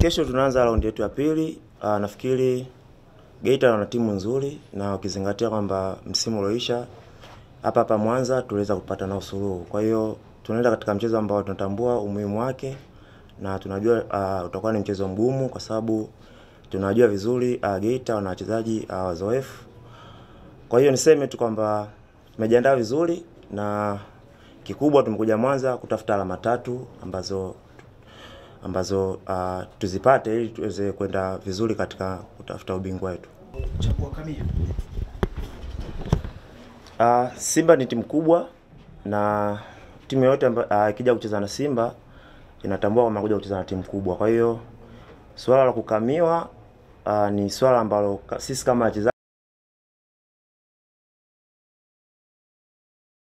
Kesho tunaanza raundi yetu ya pili. Uh, nafikiri Geita wana timu nzuri na ukizingatia kwamba msimu ulioisha hapa hapa Mwanza tuliweza kupata nao suluhu. Kwa hiyo tunaenda katika mchezo ambao tunatambua umuhimu wake na tunajua uh, utakuwa ni mchezo mgumu kwa sababu tunajua vizuri uh, Geita wana wachezaji uh, wazoefu. Kwa hiyo niseme tu kwamba tumejiandaa vizuri na kikubwa tumekuja Mwanza kutafuta alama tatu ambazo ambazo uh, tuzipate ili tuweze kwenda vizuri katika kutafuta ubingwa wetu. Uh, Simba ni timu kubwa na timu yoyote ah, ikija uh, kucheza na Simba inatambua kwamba kuja kucheza na timu kubwa. Kwa hiyo swala la kukamiwa uh, ni swala ambalo sisi kama wachezaji